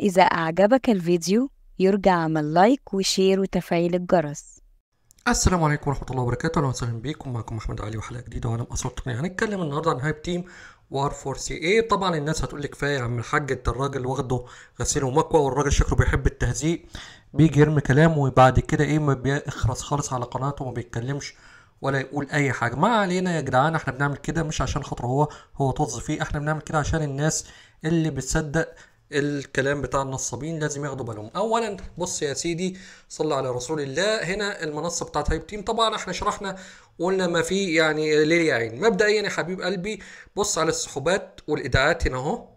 إذا أعجبك الفيديو يرجى عمل لايك وشير وتفعيل الجرس السلام عليكم ورحمه الله وبركاته اهلا وسهلا بيكم معكم احمد علي وحلقه جديده وانا مقصر تقنيه هنتكلم النهارده عن هايب تيم وار فور سي اي طبعا الناس هتقول لي كفايه يا عم الحاج انت الراجل واخده غسيل ومكوى والراجل شكله بيحب التهزيق بيجي يرمي كلامه وبعد كده ايه ما بيخرس خالص على قناته وما بيتكلمش ولا يقول اي حاجه ما علينا يا جدعان احنا بنعمل كده مش عشان خاطر هو هو طز فيه احنا بنعمل كده عشان الناس اللي بتصدق الكلام بتاع النصابين لازم ياخدوا بالهم اولا بص يا سيدي صل على رسول الله هنا المنصه بتاعت هايب تيم طبعا احنا شرحنا قلنا ما في يعني ليل يا عين مبدئيا يا حبيب قلبي بص على السحوبات والايداعات هنا اهو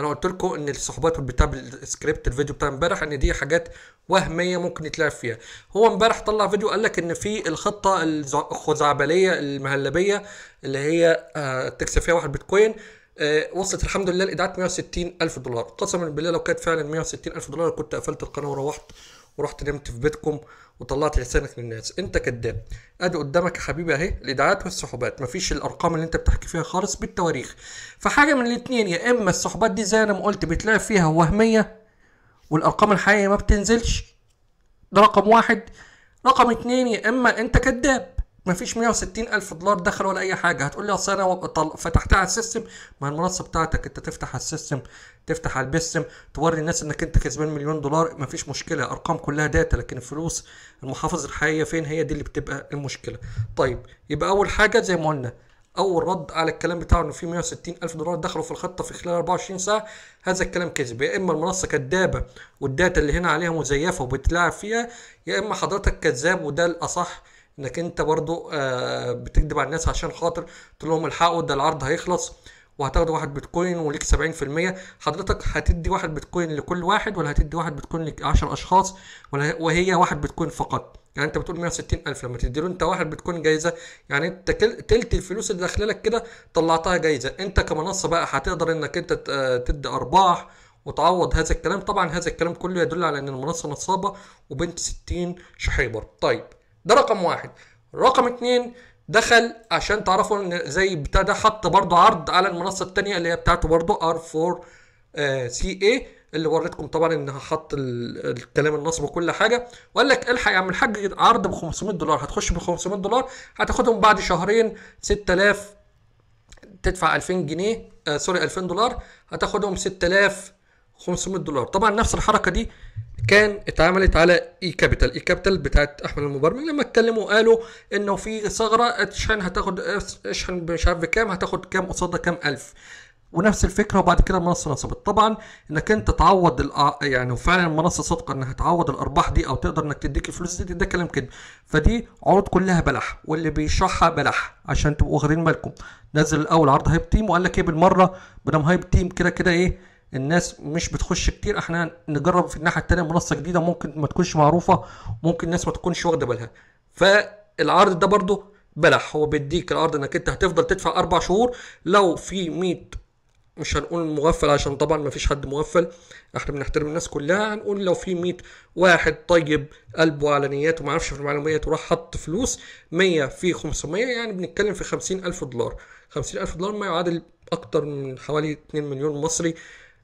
انا قلت لكم ان السحوبات والبتاع السكريبت الفيديو بتاع امبارح ان دي حاجات وهميه ممكن يتلعب فيها هو امبارح طلع فيديو قال لك ان في الخطه الخزعبليه المهلبيه اللي هي آه، تكسب فيها واحد بيتكوين آه، وصلت الحمد لله الايداعات 160 الف دولار قسما بالله لو كانت فعلا 160 الف دولار كنت قفلت القناه وروحت ورحت نمت في بيتكم وطلعت لسانك للناس انت كذاب ادي قدامك يا حبيبي اهي الايداعات والسحوبات مفيش الارقام اللي انت بتحكي فيها خالص بالتواريخ فحاجه من الاثنين يا اما السحوبات دي زي انا ما قلت بتلعب فيها وهميه والارقام الحقيقيه ما بتنزلش ده رقم واحد رقم اتنين يا اما انت كذاب فيش 160 الف دولار دخل ولا اي حاجه هتقول لي اصل انا فتحتها على السيستم ما المنصه بتاعتك انت تفتح على السيستم تفتح على البيستم توري الناس انك انت كسبان مليون دولار ما فيش مشكله ارقام كلها داتا لكن الفلوس المحافظ الحقيقيه فين هي دي اللي بتبقى المشكله طيب يبقى اول حاجه زي ما قلنا اول رد على الكلام بتاعه انه في 160 الف دولار دخلوا في الخطه في خلال 24 ساعه هذا الكلام كذب يا اما المنصه كدابه والداتا اللي هنا عليها مزيفه وبتلاعب فيها يا اما حضرتك كذاب وده الاصح انك انت برضو آه، بتكذب على الناس عشان خاطر تقول لهم الحقوا ده العرض هيخلص وهتاخد واحد بيتكوين وليك 70% حضرتك هتدي واحد بيتكوين لكل واحد ولا هتدي واحد بيتكوين ل 10 اشخاص ولا وهي واحد بيتكوين فقط يعني انت بتقول 160 الف لما تديله انت واحد بتكون جايزه يعني انت تلت الفلوس اللي داخله لك كده طلعتها جايزه انت كمنصه بقى هتقدر انك انت آه، تدي ارباح وتعوض هذا الكلام طبعا هذا الكلام كله يدل على ان المنصه نصابه وبنت 60 شحيبر طيب ده رقم واحد رقم اتنين دخل عشان تعرفوا ان زي ابتدى حط برضه عرض على المنصه الثانيه اللي هي بتاعته برضه ار 4 سي اي اللي وريتكم طبعا ان حط الكلام النصب وكل حاجه وقال لك الحق يا عم الحاج عرض ب 500 دولار هتخش ب 500 دولار هتاخدهم بعد شهرين 6000 تدفع 2000 جنيه آه سوري 2000 دولار هتاخدهم 6500 دولار طبعا نفس الحركه دي كان اتعملت على اي كابيتال اي كابيتال بتاعت احمد المبرمج لما اتكلموا قالوا انه في ثغره اشحن هتاخد اشحن مش عارف بكام هتاخد كام قصادها كام الف ونفس الفكره وبعد كده المنصه نصبت طبعا انك انت تعوض آه، يعني وفعلا المنصه صادقه انها تعوض الارباح دي او تقدر انك تديك الفلوس دي ده كلام كده فدي عروض كلها بلح واللي بيشرحها بلح عشان تبقوا واخدين بالكم نزل الاول عرض هايب تيم وقال لك ايه بالمره بدم هايب تيم كده كده ايه الناس مش بتخش كتير احنا نجرب في الناحيه التانيه منصه جديده ممكن ما تكونش معروفه ممكن الناس ما تكونش واخده بالها فالعرض ده برضو بلح هو بيديك العرض انك انت هتفضل تدفع اربع شهور لو في 100 مش هنقول مغفل عشان طبعا ما فيش حد مغفل احنا بنحترم الناس كلها هنقول لو في 100 واحد طيب قلبه على نيات وما عرفش في المعلومات وراح حط فلوس 100 في 500 يعني بنتكلم في 50000 دولار 50000 دولار ما يعادل اكتر من حوالي 2 مليون مصري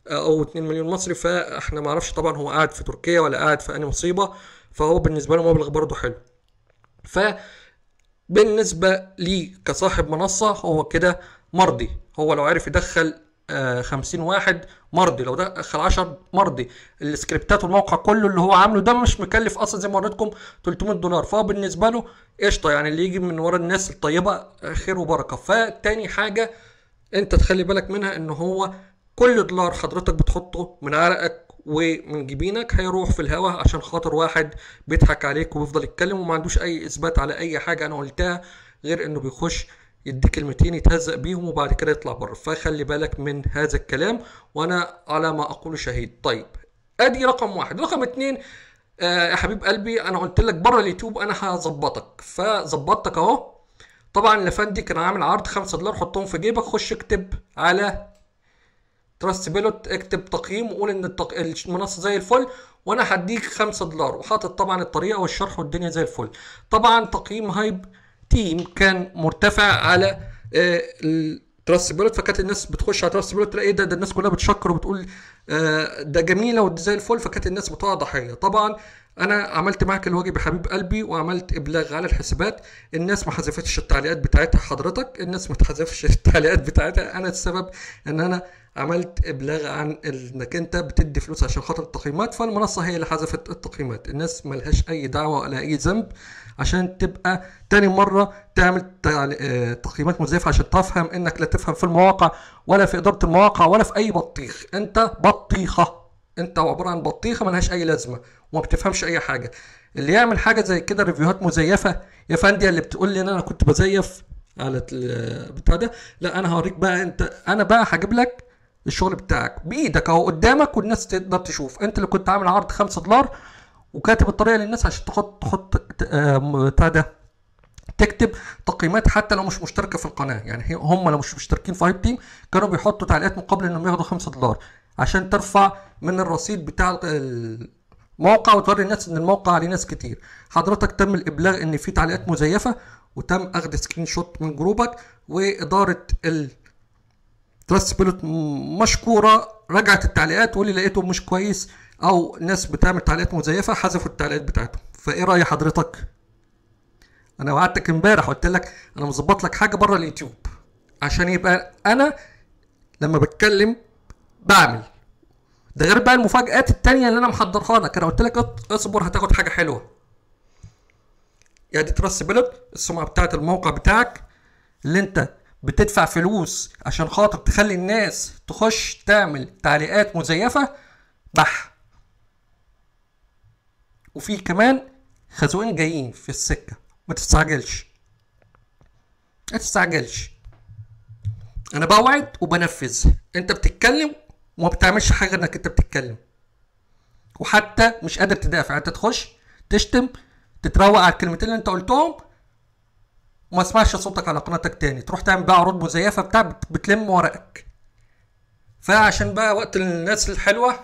او 2 مليون مصري فاحنا ما اعرفش طبعا هو قاعد في تركيا ولا قاعد في انهي مصيبه فهو بالنسبه له مبلغ برضه حلو ف بالنسبه لي كصاحب منصه هو كده مرضي هو لو عرف يدخل 50 آه، واحد مرضي لو دخل 10 مرضي السكريبتات والموقع كله اللي هو عامله ده مش مكلف اصلا زي ما وريتكم 300 دولار فهو بالنسبه له قشطه يعني اللي يجي من ورا الناس الطيبه خير وبركه فتاني حاجه انت تخلي بالك منها ان هو كل دولار حضرتك بتحطه من عرقك ومن جبينك هيروح في الهوا عشان خاطر واحد بيضحك عليك وبيفضل يتكلم وما عندوش اي اثبات على اي حاجه انا قلتها غير انه بيخش يدي كلمتين يتهزق بيهم وبعد كده يطلع بره فخلي بالك من هذا الكلام وانا على ما اقول شهيد طيب ادي رقم واحد رقم اتنين آه يا حبيب قلبي انا قلت لك بره اليوتيوب انا هظبطك فظبطتك اهو طبعا لفندي كان عامل عرض 5 دولار حطهم في جيبك خش اكتب على تراست بيلوت اكتب تقييم وقول ان التق... المنصه زي الفل وانا هديك 5 دولار وحاطط طبعا الطريقه والشرح والدنيا زي الفل طبعا تقييم هايب تيم كان مرتفع على آه تراست بيلوت فكانت الناس بتخش على تراست بيلوت تلاقي ايه ده, ده الناس كلها بتشكر وبتقول آه، ده جميله وزي الفل فكانت الناس بتقع ضحيه طبعا انا عملت معك الواجب يا حبيب قلبي وعملت ابلاغ على الحسابات الناس ما حذفتش التعليقات بتاعتها حضرتك الناس ما تحذفش التعليقات بتاعتها انا السبب ان انا عملت ابلاغ عن انك انت بتدي فلوس عشان خاطر التقييمات فالمنصه هي اللي حذفت التقييمات الناس لهاش اي دعوه ولا اي ذنب عشان تبقى تاني مره تعمل آه، تقييمات مزيفه عشان تفهم انك لا تفهم في المواقع ولا في اداره المواقع ولا في اي بطيخ انت بطيخه انت عباره عن بطيخه ملهاش اي لازمه وما بتفهمش اي حاجه اللي يعمل حاجه زي كده ريفيوهات مزيفه يا فندي اللي بتقول لي ان انا كنت بزيف على البتاع ده لا انا هوريك بقى انت انا بقى هجيب لك الشغل بتاعك بايدك اهو قدامك والناس تقدر تشوف انت اللي كنت عامل عرض 5 دولار وكاتب الطريقه للناس عشان تحط تحط بتاع ده تكتب تقييمات حتى لو مش مشتركه في القناه يعني هم لو مش مشتركين في هايب تيم كانوا بيحطوا تعليقات مقابل انهم ياخدوا 5 دولار عشان ترفع من الرصيد بتاع الموقع وتوري الناس ان الموقع عليه ناس كتير حضرتك تم الابلاغ ان في تعليقات مزيفه وتم اخذ سكرين شوت من جروبك واداره التراست بيلوت مشكوره رجعت التعليقات واللي لقيته مش كويس او ناس بتعمل تعليقات مزيفه حذفوا التعليقات بتاعتهم فايه راي حضرتك انا وعدتك امبارح قلت لك انا مظبط لك حاجه بره اليوتيوب عشان يبقى انا لما بتكلم بعمل ده غير بقى المفاجآت التانية اللي أنا محضرها لك أنا قلت لك اصبر هتاخد حاجة حلوة يعني تراست بيلد السمعة بتاعت الموقع بتاعك اللي أنت بتدفع فلوس عشان خاطر تخلي الناس تخش تعمل تعليقات مزيفة بح وفي كمان خازوقين جايين في السكة ما تستعجلش ما تستعجلش أنا بوعد وبنفذ أنت بتتكلم وما بتعملش حاجه انك انت بتتكلم وحتى مش قادر تدافع انت تخش تشتم تتروق على الكلمتين اللي انت قلتهم وما اسمعش صوتك على قناتك تاني تروح تعمل بقى عروض مزيفه بتاع بتلم ورقك فعشان بقى وقت الناس الحلوه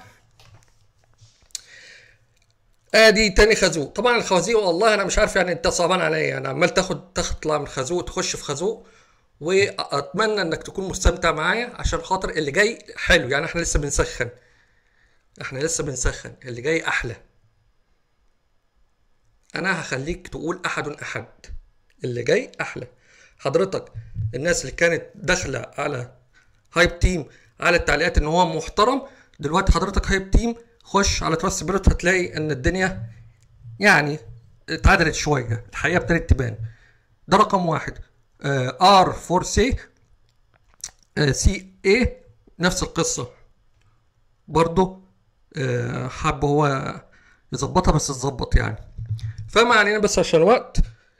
ادي آه تاني خازوق طبعا الخوازيق والله انا مش عارف يعني انت صعبان عليا انا عمال تاخد تطلع من خازوق تخش في خازوق واتمنى انك تكون مستمتع معايا عشان خاطر اللي جاي حلو يعني احنا لسه بنسخن احنا لسه بنسخن اللي جاي احلى انا هخليك تقول احد احد اللي جاي احلى حضرتك الناس اللي كانت داخله على هايب تيم على التعليقات ان هو محترم دلوقتي حضرتك هايب تيم خش على تراست بيرت هتلاقي ان الدنيا يعني اتعدلت شويه الحقيقه ابتدت تبان ده رقم واحد آه، ار فور سيك سي آه، اي نفس القصه برضه آه حب هو يظبطها بس تظبط يعني فما علينا بس عشان الوقت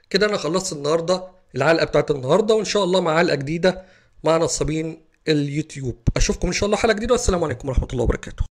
كده انا خلصت النهارده العلقه بتاعت النهارده وان شاء الله مع علقه جديده مع نصابين اليوتيوب اشوفكم ان شاء الله حلقه جديده والسلام عليكم ورحمه الله وبركاته